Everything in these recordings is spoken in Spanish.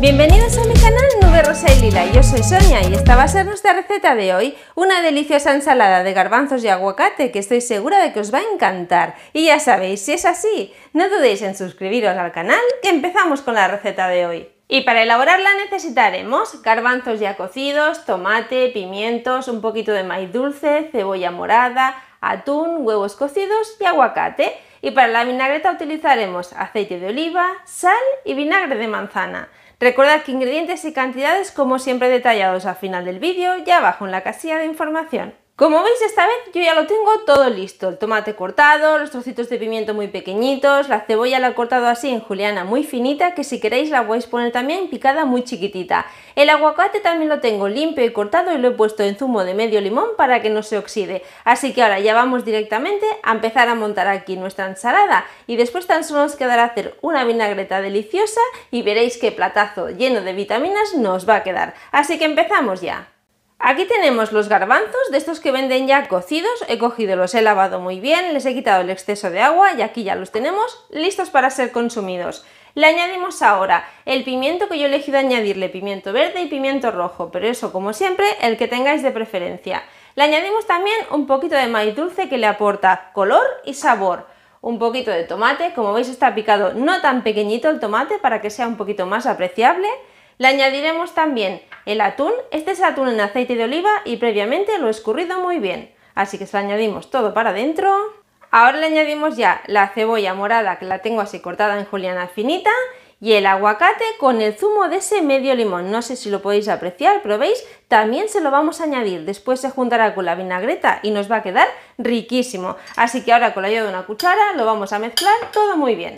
Bienvenidos a mi canal Nube Rosa y Lila, yo soy Sonia y esta va a ser nuestra receta de hoy, una deliciosa ensalada de garbanzos y aguacate que estoy segura de que os va a encantar. Y ya sabéis, si es así, no dudéis en suscribiros al canal que empezamos con la receta de hoy. Y para elaborarla necesitaremos garbanzos ya cocidos, tomate, pimientos, un poquito de maíz dulce, cebolla morada, atún, huevos cocidos y aguacate. Y para la vinagreta utilizaremos aceite de oliva, sal y vinagre de manzana. Recordad que ingredientes y cantidades como siempre detallados al final del vídeo y abajo en la casilla de información. Como veis esta vez yo ya lo tengo todo listo, el tomate cortado, los trocitos de pimiento muy pequeñitos, la cebolla la he cortado así en juliana muy finita que si queréis la a poner también picada muy chiquitita. El aguacate también lo tengo limpio y cortado y lo he puesto en zumo de medio limón para que no se oxide. Así que ahora ya vamos directamente a empezar a montar aquí nuestra ensalada y después tan solo nos quedará hacer una vinagreta deliciosa y veréis qué platazo lleno de vitaminas nos va a quedar. Así que empezamos ya. Aquí tenemos los garbanzos, de estos que venden ya cocidos, he cogido los, he lavado muy bien, les he quitado el exceso de agua y aquí ya los tenemos listos para ser consumidos. Le añadimos ahora el pimiento que yo he elegido añadirle, pimiento verde y pimiento rojo, pero eso como siempre, el que tengáis de preferencia. Le añadimos también un poquito de maíz dulce que le aporta color y sabor. Un poquito de tomate, como veis está picado no tan pequeñito el tomate para que sea un poquito más apreciable le añadiremos también el atún, este es atún en aceite de oliva y previamente lo he escurrido muy bien, así que se lo añadimos todo para adentro. Ahora le añadimos ya la cebolla morada que la tengo así cortada en juliana finita y el aguacate con el zumo de ese medio limón, no sé si lo podéis apreciar, pero veis, también se lo vamos a añadir, después se juntará con la vinagreta y nos va a quedar riquísimo, así que ahora con la ayuda de una cuchara lo vamos a mezclar todo muy bien.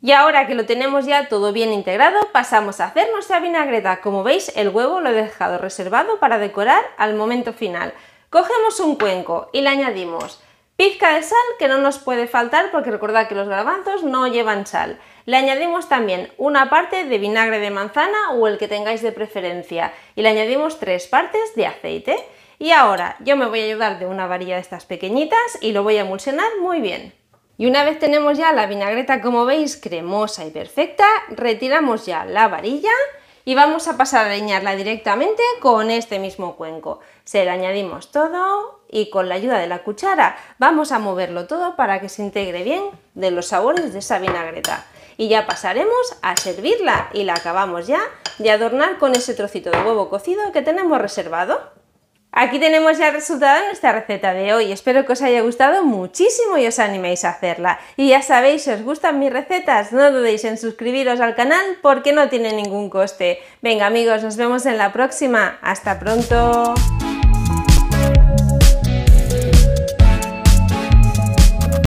Y ahora que lo tenemos ya todo bien integrado, pasamos a hacer nuestra vinagreta. Como veis, el huevo lo he dejado reservado para decorar al momento final. Cogemos un cuenco y le añadimos pizca de sal, que no nos puede faltar porque recordad que los garbanzos no llevan sal. Le añadimos también una parte de vinagre de manzana o el que tengáis de preferencia y le añadimos tres partes de aceite. Y ahora yo me voy a ayudar de una varilla de estas pequeñitas y lo voy a emulsionar muy bien. Y una vez tenemos ya la vinagreta, como veis, cremosa y perfecta, retiramos ya la varilla y vamos a pasar a leñarla directamente con este mismo cuenco. Se le añadimos todo y con la ayuda de la cuchara vamos a moverlo todo para que se integre bien de los sabores de esa vinagreta. Y ya pasaremos a servirla y la acabamos ya de adornar con ese trocito de huevo cocido que tenemos reservado. Aquí tenemos ya el resultado de nuestra receta de hoy. Espero que os haya gustado muchísimo y os animéis a hacerla. Y ya sabéis, si os gustan mis recetas, no dudéis en suscribiros al canal porque no tiene ningún coste. Venga amigos, nos vemos en la próxima. ¡Hasta pronto!